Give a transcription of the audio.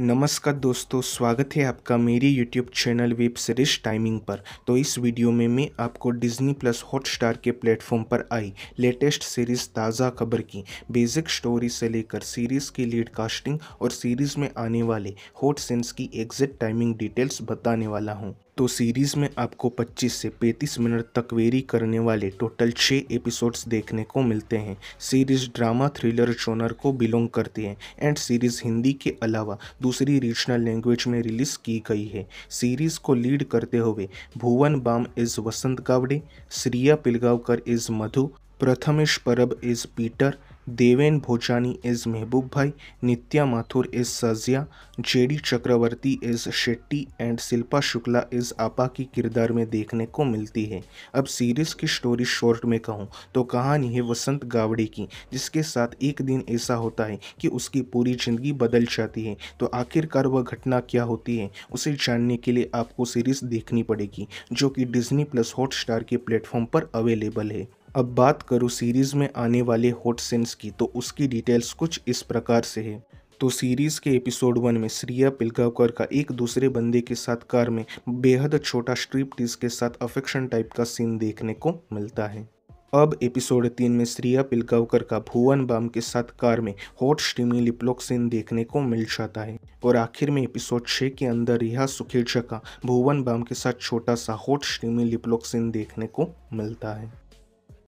नमस्कार दोस्तों स्वागत है आपका मेरी YouTube channel web series timing पर तो इस वीडियो में मैं आपको डिज्नी प्लस हॉटस्टार के प्लेटफॉर्म पर आई लेटेस्ट सीरीज़ ताज़ा खबर की बेसिक स्टोरी से लेकर सीरीज़ की लीड कास्टिंग और सीरीज़ में आने वाले हॉट सेंस की एग्जिट टाइमिंग डिटेल्स बताने वाला हूँ तो सीरीज़ में आपको 25 से 35 मिनट तक वेरी करने वाले टोटल छः एपिसोड्स देखने को मिलते हैं सीरीज़ ड्रामा थ्रिलर जोनर को बिलोंग करती है एंड सीरीज़ हिंदी के अलावा दूसरी रीजनल लैंग्वेज में रिलीज़ की गई है सीरीज़ को लीड करते हुए Bhuvan Bam as Vasant Gawde Shriya Pilgaonkar as Madhu Prathamesh Parab as Peter Deven Bhojani as Mehboob Bhai Nitya Mathur as Shazia JD Chakravarthy as Shetty and Shilpa Shukla as Apa की किरदार में देखने को मिलती है अब सीरीज़ की स्टोरी शॉर्ट में कहूँ तो कहानी है वसंत गावड़े की जिसके साथ एक दिन ऐसा होता है कि उसकी पूरी ज़िंदगी बदल जाती है तो आखिरकार वह घटना क्या होती है उसे जानने के लिए आपको सीरीज़ देखनी पड़ेगी जो कि डिज्नी प्लस हॉटस्टार के प्लेटफॉर्म पर अवेलेबल है अब बात करूँ सीरीज़ में आने वाले हॉट सीन्स की तो उसकी डिटेल्स कुछ इस प्रकार से है तो सीरीज़ के एपिसोड वन में श्रिया पिलगावकर का एक दूसरे बंदे के साथ कार में बेहद छोटा स्ट्रिप टीज के साथ अफेक्शन टाइप का सीन देखने को मिलता है अब एपिसोड तीन में श्रिया पिलगावकर का भुवन बाम के साथ कार में हॉट स्टीमी लिपलॉक सीन देखने को मिल जाता है और आखिर में एपिसोड छः के अंदर रिहा सुखेजा का भुवन बाम के साथ छोटा सा हॉट स्टीमी लिपलॉक सीन देखने को मिलता है